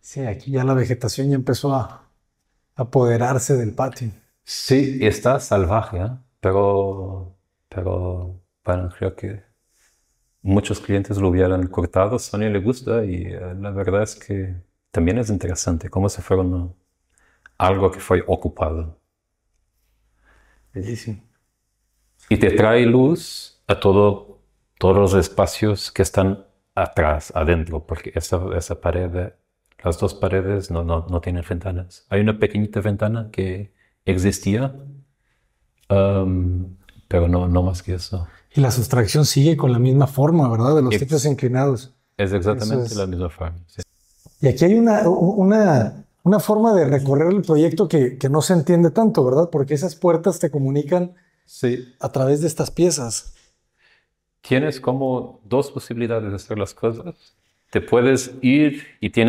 Sí, aquí ya la vegetación ya empezó a apoderarse del patio. Sí, está salvaje, ¿eh? pero, pero bueno, creo que muchos clientes lo hubieran cortado, a le gusta y eh, la verdad es que también es interesante cómo se fueron algo que fue ocupado. Bellísimo. Y te trae luz a todo, todos los espacios que están atrás, adentro, porque esa, esa pared eh, las dos paredes no, no, no tienen ventanas. Hay una pequeñita ventana que existía, um, pero no, no más que eso. Y la sustracción sigue con la misma forma, ¿verdad? De los Ex inclinados. Es exactamente la misma forma. Y aquí hay una, una, una, forma de recorrer el proyecto que, que, no se entiende tanto, ¿verdad? Porque esas puertas te comunican sí. a través de estas piezas. Tienes como dos posibilidades de hacer las cosas. Te puedes ir y tienes